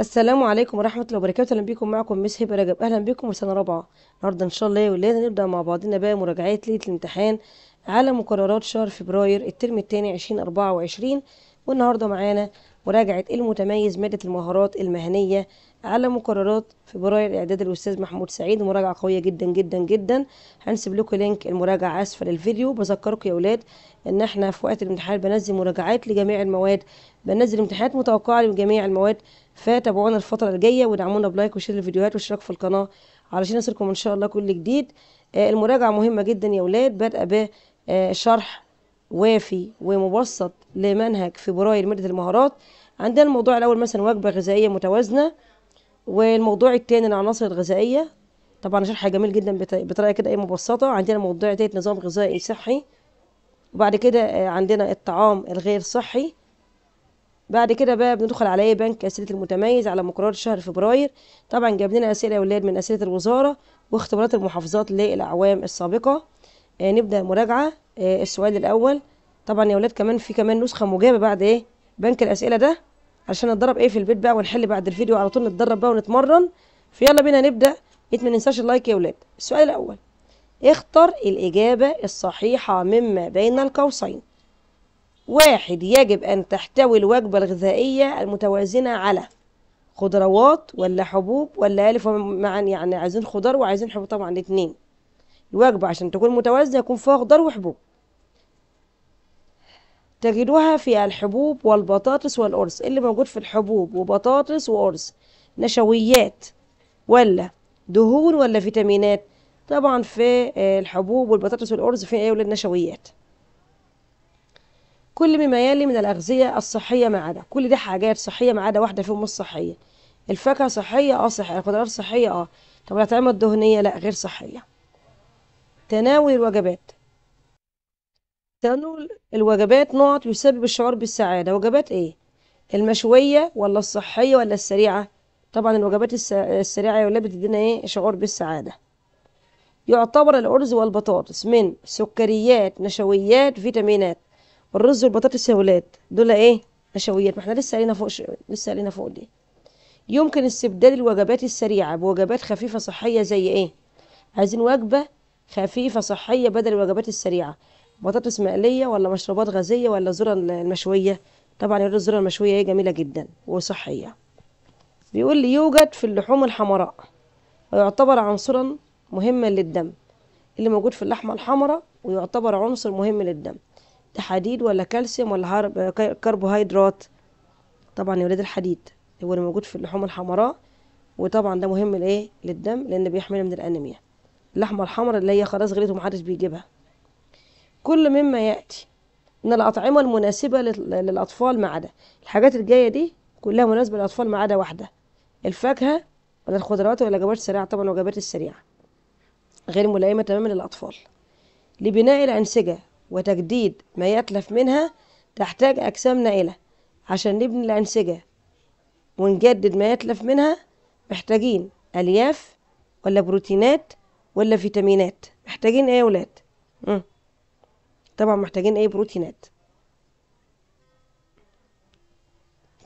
السلام عليكم ورحمة الله وبركاته أهلا بيكم معكم مس هبة رجب أهلا بيكم سنة رابعة النهاردة إن شاء الله يا ولاد نبدأ مع بعضنا بقى مراجعة ليلة الامتحان على مقررات شهر فبراير الترم التاني عشرين أربعة وعشرين والنهاردة معانا مراجعة المتميز مادة المهارات المهنية على مقررات فبراير إعداد الأستاذ محمود سعيد مراجعة قوية جدا جدا جدا هنسيب لكم لينك المراجعة أسفل الفيديو بذكركم يا اولاد إن إحنا في وقت الامتحان بنزل مراجعات لجميع المواد بنزل امتحانات متوقعة لجميع المواد فتابعونا الفترة الجاية ودعمونا بلايك وشير الفيديوهات واشتراك في القناة علشان يصلكم إن شاء الله كل جديد آه، المراجعة مهمة جدا يا اولاد بادئة آه، بشرح وافي ومبسط لمنهج فبراير مادة المهارات عندنا الموضوع الأول مثلا وجبة غذائية متوازنة والموضوع التاني العناصر الغذائية طبعا شرح جميل جدا بطريقة كده ايه مبسطة عندنا موضوع تالت نظام غذائي صحي وبعد كده آه، عندنا الطعام الغير صحي بعد كده بقى بندخل على ايه بنك اسئله المتميز على مقرار شهر فبراير طبعا جاب لنا اسئله يا ولاد من اسئله الوزاره واختبارات المحافظات للاعوام السابقه آه، نبدا مراجعه آه، السؤال الاول طبعا يا ولاد كمان في كمان نسخه مجابه بعد ايه بنك الاسئله ده عشان نتدرب ايه في البيت بقى ونحل بعد الفيديو على طول نتدرب بقى ونتمرن فيلا بينا نبدا إيه ما ننساش اللايك يا ولاد السؤال الاول اختر الاجابه الصحيحه مما بين القوسين واحد يجب ان تحتوي الوجبه الغذائيه المتوازنه على خضروات ولا حبوب ولا الف معا يعني عايزين خضار وعايزين حبوب طبعا الاثنين الوجبه عشان تكون متوازنه يكون فيها خضار وحبوب تجدوها في الحبوب والبطاطس والأرز إيه اللي موجود في الحبوب وبطاطس وأرز نشويات ولا دهون ولا فيتامينات طبعا في الحبوب والبطاطس والأرز في ايه النشويات كل مما يلي من الأغذية الصحية ما عدا كل ده حاجات صحية ما عدا واحدة فيهم مش صحية الفاكهة صحية اه صحية الخضروات صحية اه طب الأطعمة الدهنية لا غير صحية تناول الوجبات تنول الوجبات نوع يسبب الشعور بالسعادة وجبات ايه المشوية ولا الصحية ولا السريعة طبعا الوجبات السريعة ولا بتدينا ايه شعور بالسعادة يعتبر الأرز والبطاطس من سكريات نشويات فيتامينات الرز والبطاطس يا ولاد دول ايه نشويات ما احنا لسه قايلينها فوق ش... لسه قايلينها فوق دي يمكن استبدال الوجبات السريعة بوجبات خفيفة صحية زي ايه عايزين وجبة خفيفة صحية بدل الوجبات السريعة بطاطس مقلية ولا مشروبات غازية ولا الذرة المشوية طبعا يقول الذرة المشوية هي جميلة جدا وصحية بيقول لي يوجد في اللحوم الحمراء ويعتبر عنصرا مهما للدم اللي موجود في اللحمة الحمراء ويعتبر عنصر مهم للدم ده حديد ولا كالسيوم ولا كربوهيدرات طبعا يا ولاد الحديد هو اللي موجود في اللحوم الحمراء وطبعا ده مهم لايه للدم لان بيحمينا من الانيميا اللحمه الحمراء اللي هي خلاص غليت ومحدش بيجيبها كل مما يأتي من الأطعمة المناسبة للأطفال ما عدا الحاجات الجاية دي كلها مناسبة للأطفال ما عدا واحدة الفاكهة ولا الخضروات ولا الوجبات السريعة طبعا الوجبات السريعة غير ملائمة تماما للأطفال لبناء الأنسجة وتجديد ما يتلف منها تحتاج أجسام نائلة عشان نبني الأنسجة ونجدد ما يتلف منها محتاجين ألياف ولا بروتينات ولا فيتامينات محتاجين إيه يا ولاد؟ طبعا محتاجين ايه بروتينات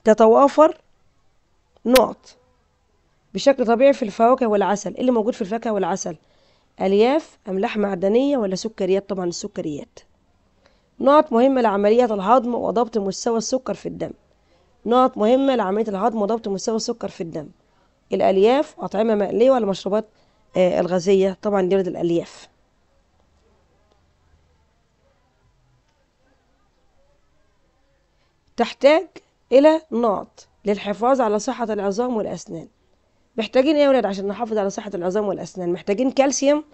تتوافر نقط بشكل طبيعي في الفواكه والعسل إيه اللي موجود في الفاكهه والعسل الياف املاح معدنيه ولا سكريات طبعا السكريات نقط مهمه لعمليه الهضم وضبط مستوى السكر في الدم نقط مهمه لعمليه الهضم وضبط مستوى السكر في الدم الالياف اطعمه مقليه ولا مشروبات آه، الغازيه طبعا دي الالياف تحتاج إلى نقط للحفاظ على صحة العظام والأسنان محتاجين إيه يا ولاد عشان نحافظ على صحة العظام والأسنان محتاجين كالسيوم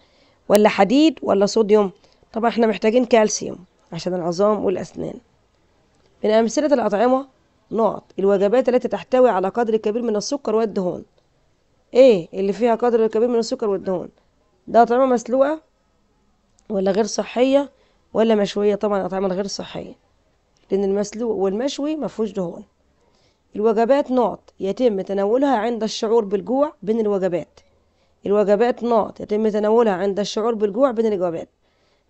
ولا حديد ولا صوديوم طبعا احنا محتاجين كالسيوم عشان العظام والأسنان من أمثلة الأطعمة نقط الوجبات التي تحتوي على قدر كبير من السكر والدهون ايه اللي فيها قدر كبير من السكر والدهون ده أطعمة مسلوقة ولا غير صحية ولا مشوية طبعا الأطعمة الغير صحية لأن المسلوق والمشوي مفهوش دهون الوجبات نقط يتم تناولها عند الشعور بالجوع بين الوجبات الوجبات نقط يتم تناولها عند الشعور بالجوع بين الوجبات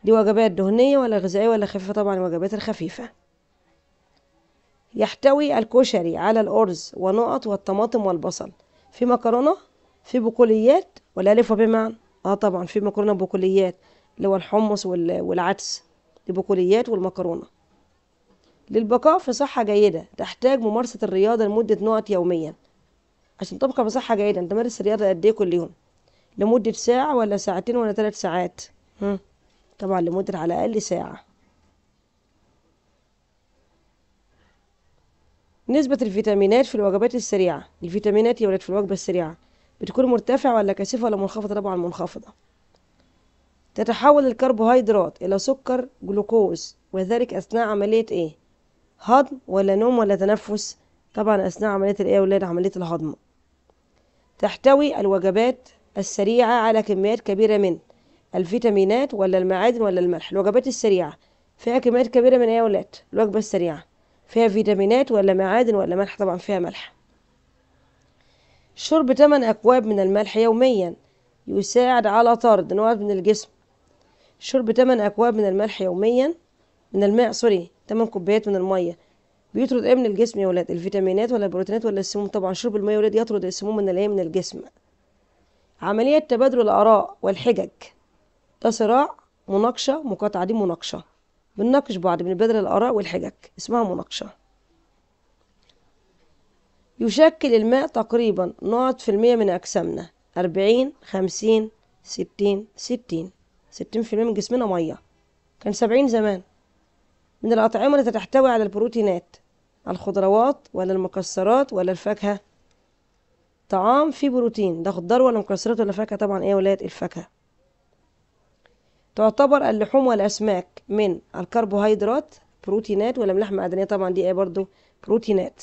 دي وجبات دهنية ولا غذائية ولا خفيفة طبعا الوجبات الخفيفة يحتوي الكشري على الأرز ونقط والطماطم والبصل في مكرونة في بقوليات والألف بمعنى اه طبعا في مكرونة بقوليات اللي هو الحمص والعدس دي بقوليات والمكرونة للبقاء في صحة جيدة تحتاج ممارسة الرياضة لمدة نقط يوميا عشان تبقى بصحة جيدة انت مارس الرياضة قد ايه كل يوم لمدة ساعة ولا ساعتين ولا ثلاث ساعات هم. طبعا لمدة على الأقل ساعة نسبة الفيتامينات في الوجبات السريعة الفيتامينات يا ولاد في الوجبة السريعة بتكون مرتفعة ولا كثيفة ولا منخفضة طبعا منخفضة تتحول الكربوهيدرات إلى سكر جلوكوز وذلك أثناء عملية إيه هضم ولا نوم ولا تنفس طبعا أثناء عملية الإيه ولا عملية الهضم تحتوي الوجبات السريعة على كميات كبيرة من الفيتامينات ولا المعادن ولا الملح الوجبات السريعة فيها كميات كبيرة من إيه يا ولاد الوجبة السريعة فيها فيتامينات ولا معادن ولا ملح طبعا فيها ملح شرب 8 أكواب من الملح يوميا يساعد على طرد نوع من الجسم شرب 8 أكواب من الملح يوميا من الماء سوري 8 كوبايات من المية بيطرد ايه من الجسم يا ولاد الفيتامينات ولا البروتينات ولا السموم طبعا شرب المية يا ولاد يطرد السموم من الايه من الجسم عملية تبادل الآراء والحجج ده صراع مناقشة مقاطعة دي مناقشة بنناقش بعض بنبادل الآراء والحجج اسمها مناقشة يشكل الماء تقريبا نقط في المية من أجسامنا أربعين خمسين ستين ستين ستين في المية من جسمنا مية كان سبعين زمان من الأطعمة التي تحتوي على البروتينات الخضروات ولا المكسرات ولا الفاكهة طعام فيه بروتين ده خضار ولا مكسرات ولا فاكهة طبعا ايه يا ولاد الفاكهة تعتبر اللحوم والأسماك من الكربوهيدرات بروتينات ولا ملح معدنية طبعا دي ايه برضو بروتينات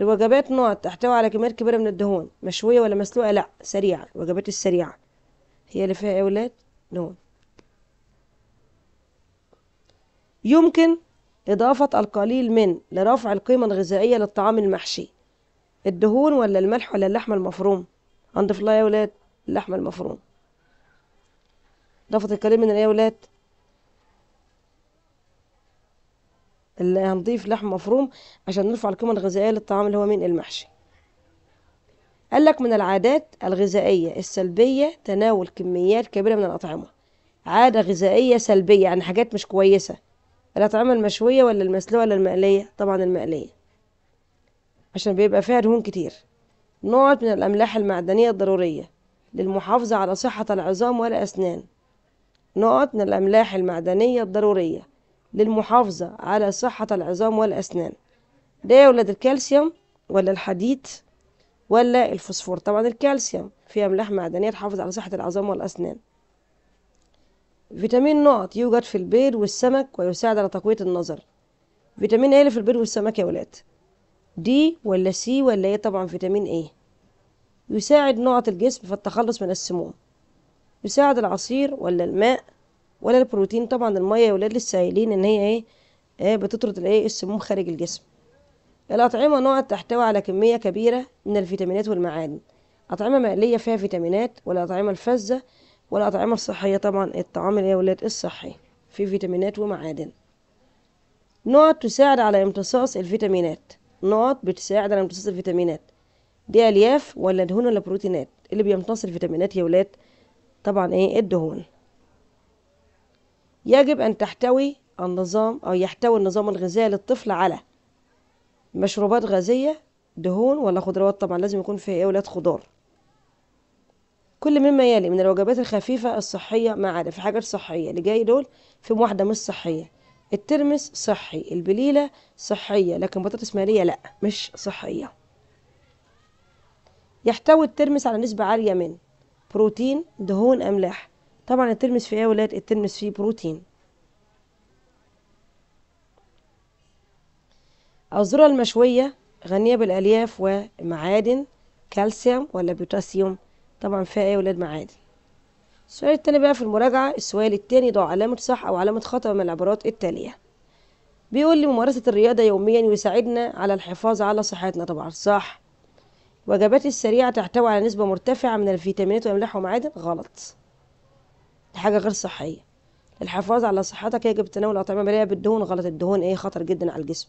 الوجبات نوع تحتوي على كميات كبيرة من الدهون مشوية ولا مسلوقة لا سريعة الوجبات السريعة هي اللي فيها ايه يا ولاد دهون يمكن إضافة القليل من لرفع القيمة الغذائية للطعام المحشي الدهون ولا الملح ولا اللحم المفروم عند لها يا ولاد اللحم المفروم إضافة القليل من إيه يا ولاد اللي هنضيف لحم مفروم عشان نرفع القيمة الغذائية للطعام اللي هو من المحشي قال لك من العادات الغذائية السلبية تناول كميات كبيرة من الأطعمة عادة غذائية سلبية يعني حاجات مش كويسة الأطعمة المشوية ولا المسلوقة ولا المقلية طبعا المقلية عشان بيبقى فيها دهون كتير نوع من الأملاح المعدنية الضرورية للمحافظة على صحة العظام والأسنان نقط من الأملاح المعدنية الضرورية للمحافظة على صحة العظام والأسنان ده يا ولاد الكالسيوم ولا الحديد ولا الفوسفور طبعا الكالسيوم فيه أملاح معدنية تحافظ على صحة العظام والأسنان فيتامين نعط يوجد في البيض والسمك ويساعد على تقوية النظر فيتامين ايه اللي في البيض والسمك يا ولاد دي ولا سي ولا ايه طبعا فيتامين ايه يساعد نعط الجسم في التخلص من السموم يساعد العصير ولا الماء ولا البروتين طبعا المية يا ولاد لسه قايلين ان هي ايه, إيه بتطرد الايه السموم خارج الجسم الأطعمة نقط تحتوي على كمية كبيرة من الفيتامينات والمعادن أطعمة مقلية فيها فيتامينات والأطعمة الفزة والأطعمة الصحية طبعا الطعام يا ولاد الصحي في فيتامينات ومعادن نقط تساعد على امتصاص الفيتامينات نقط بتساعد على امتصاص الفيتامينات دي ألياف ولا دهون ولا بروتينات اللي بيمتص الفيتامينات يا ولاد طبعا ايه الدهون يجب أن تحتوي النظام أو يحتوي النظام الغذائي للطفل على مشروبات غازية دهون ولا خضروات طبعا لازم يكون فيها ايه ولاد خضار كل مما يلي من الوجبات الخفيفة الصحية ما عدا في حاجات صحية اللي جاي دول في واحدة مش صحية الترمس صحي البليلة صحية لكن بطاطس مالية لأ مش صحية يحتوي الترمس على نسبة عالية من بروتين دهون أملاح طبعا الترمس فيه ايه يا ولاد الترمس فيه بروتين الذرة المشوية غنية بالألياف ومعادن كالسيوم ولا بوتاسيوم طبعا فيها ايه يا ولاد معادي السؤال التاني بقى في المراجعة السؤال التاني ضع علامة صح أو علامة خطأ من العبارات التالية بيقول لي ممارسة الرياضة يوميا يساعدنا على الحفاظ على صحتنا طبعا صح وجبات السريعة تحتوي على نسبة مرتفعة من الفيتامينات والأملاح ومعادن غلط دي حاجة غير صحية الحفاظ على صحتك يجب تناول الأطعمة المليئة بالدهون غلط الدهون ايه خطر جدا على الجسم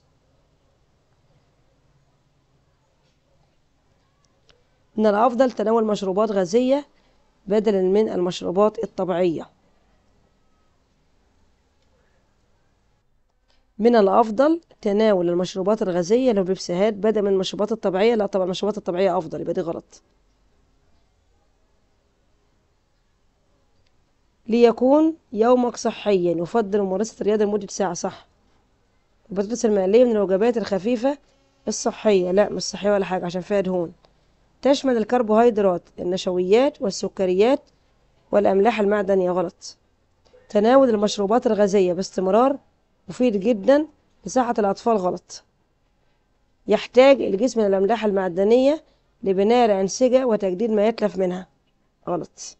من الأفضل تناول مشروبات غازية بدلا من المشروبات الطبيعية من الأفضل تناول المشروبات الغازية لو بيبسيهات بدلا من المشروبات الطبيعية لا طبعا المشروبات الطبيعية أفضل يبقى دي غلط ليكون يومك صحيا يفضل ممارسة الرياضة لمدة ساعة صح البطاطس المقلية من الوجبات الخفيفة الصحية لا مش صحية ولا حاجة عشان فيها دهون تشمل الكربوهيدرات النشويات والسكريات والأملاح المعدنية غلط تناول المشروبات الغازية باستمرار مفيد جدا لصحة الأطفال غلط يحتاج الجسم الأملاح المعدنية لبناء الأنسجة وتجديد ما يتلف منها غلط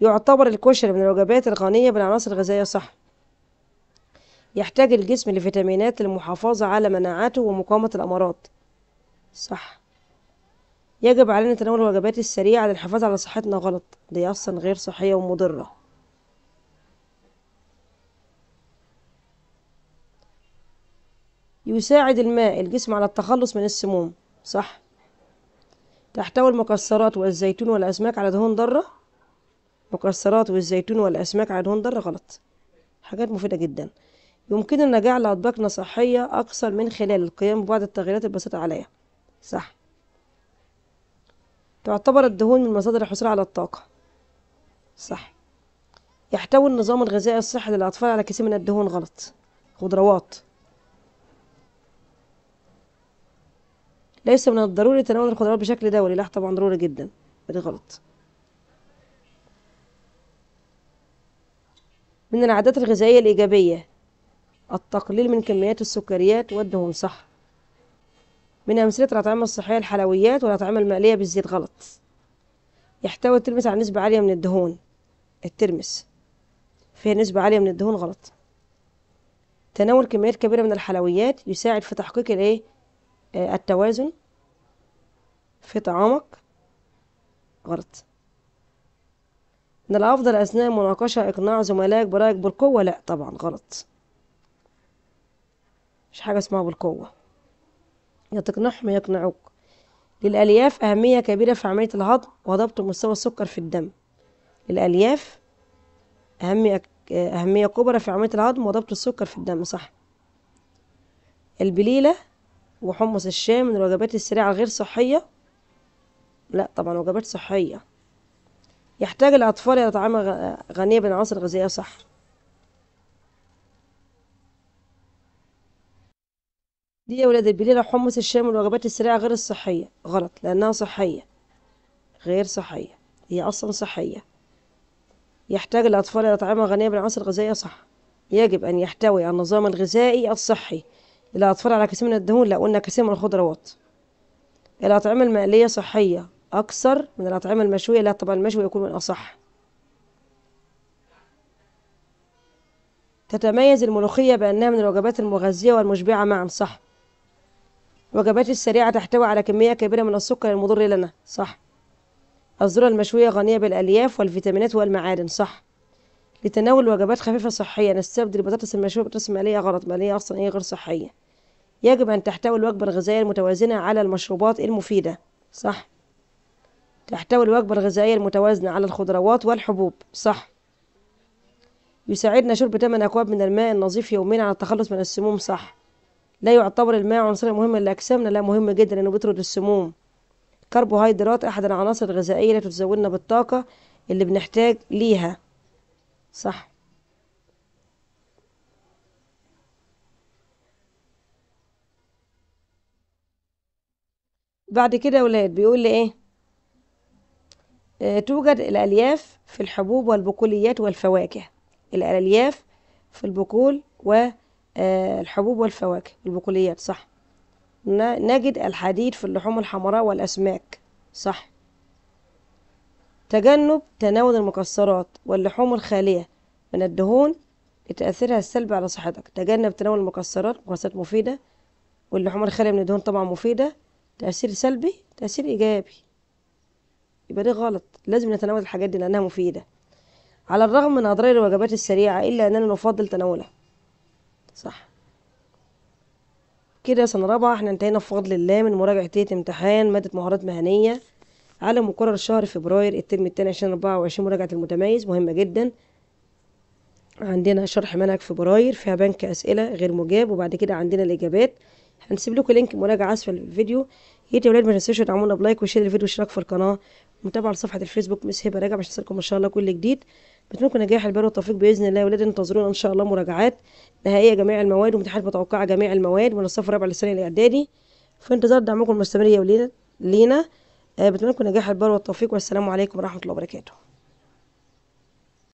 يعتبر الكشري من الوجبات الغنية بالعناصر الغذائية صح يحتاج الجسم لفيتامينات للمحافظة على مناعته ومقاومة الأمراض صح يجب علينا تناول الوجبات السريعة للحفاظ على صحتنا غلط دي أصلا غير صحية ومضرة يساعد الماء الجسم على التخلص من السموم صح تحتوي المكسرات والزيتون والأسماك على دهون ضارة مكسرات والزيتون والأسماك على دهون ضارة غلط حاجات مفيدة جدا يمكننا جعل أطباقنا صحية أكثر من خلال القيام ببعض التغييرات البسيطة عليها صح تعتبر الدهون من مصادر الحصول على الطاقة صح يحتوي النظام الغذائي الصحي للأطفال على كثير من الدهون غلط خضروات ليس من الضروري تناول الخضروات بشكل دوري لا طبعا ضروري جدا بدي غلط من العادات الغذائية الإيجابية التقليل من كميات السكريات والدهون صح من أمثلة الأطعمة الصحية الحلويات والأطعمة المقلية بالزيت غلط يحتوي الترمس على نسبة عالية من الدهون الترمس فيها نسبة عالية من الدهون غلط تناول كميات كبيرة من الحلويات يساعد في تحقيق الايه آه، التوازن في طعامك غلط من الأفضل أثناء مناقشة إقناع زملائك برأيك بالقوة لأ طبعا غلط مش حاجة اسمها بالقوة يا تقنعهم يقنعوك للألياف أهمية كبيرة في عملية الهضم وضبط مستوى السكر في الدم للألياف أهمية أهمية كبرى في عملية الهضم وضبط السكر في الدم صح البليلة وحمص الشام من الوجبات السريعة الغير صحية لا طبعا وجبات صحية يحتاج الأطفال إلى طعام غنية بالعناصر الغذائية صح دي يا ولاد البليلة حمص الشام والوجبات السريعة غير الصحية غلط لأنها صحية غير صحية هي أصلا صحية يحتاج الأطفال إلى أطعمة غنية بالعناصر الغذائية صح يجب أن يحتوي النظام الغذائي الصحي الأطفال على كثير من الدهون لا قلنا كثير من الخضروات الأطعمة المقلية صحية أكثر من الأطعمة المشوية لا طبعا المشوي يكون من أصح تتميز الملوخية بأنها من الوجبات المغذية والمشبعة معا صح الوجبات السريعة تحتوي على كمية كبيرة من السكر المضر لنا صح الذرة المشوية غنية بالألياف والفيتامينات والمعادن صح لتناول وجبات خفيفة صحية نستبدل البطاطس المشوية بطاطس مالية غلط مالية أصلا هي إيه غير صحية يجب أن تحتوي الوجبة الغذائية المتوازنة على المشروبات المفيدة صح تحتوي الوجبة الغذائية المتوازنة على الخضروات والحبوب صح يساعدنا شرب 8 أكواب من الماء النظيف يوميا على التخلص من السموم صح لا يعتبر الماء عنصرا مهما لأجسامنا لا مهم جدا لأنه بيطرد السموم الكربوهيدرات أحد العناصر الغذائية اللي بتزودنا بالطاقة اللي بنحتاج ليها صح بعد كده يا ولاد بيقول لي ايه آه توجد الالياف في الحبوب والبقوليات والفواكه الالياف في البقول والفواكه آه، الحبوب والفواكه البقوليات صح نجد الحديد في اللحوم الحمراء والأسماك صح تجنب تناول المكسرات واللحوم الخالية من الدهون لتأثيرها السلبي على صحتك تجنب تناول المكسرات مكسرات مفيدة واللحوم الخالية من الدهون طبعا مفيدة تأثير سلبي تأثير إيجابي يبقى ده غلط لازم نتناول الحاجات دي لأنها مفيدة على الرغم من أضرار الوجبات السريعة إلا أننا نفضل تناولها صح كده سنة رابعة احنا انتهينا بفضل الله من مراجعة امتحان مادة مهارات مهنية على مقرر شهر فبراير الترم التاني عشرين أربعة وعشرين مراجعة المتميز مهمة جدا عندنا شرح منهج فبراير فيها بنك أسئلة غير مجاب وبعد كده عندنا الإجابات هنسيب لكم لينك مراجعة أسفل الفيديو يا ولاد ما تنسوش تدعمونا بلايك وشير الفيديو واشتراك في القناة متابعة لصفحة الفيسبوك مس هبة راجع باش يوصلكم إن شاء الله كل جديد بتمنى لكم نجاح البر والتوفيق باذن الله يا ولاد انتظرونا ان شاء الله مراجعات نهائيه جميع المواد وامتحانات متوقعه جميع المواد من الصف الرابع للثانوي الاعدادي في انتظار دعمكم المستمر يا ولينا لينا آه، بتمنى لكم نجاح البر والتوفيق والسلام عليكم ورحمه الله وبركاته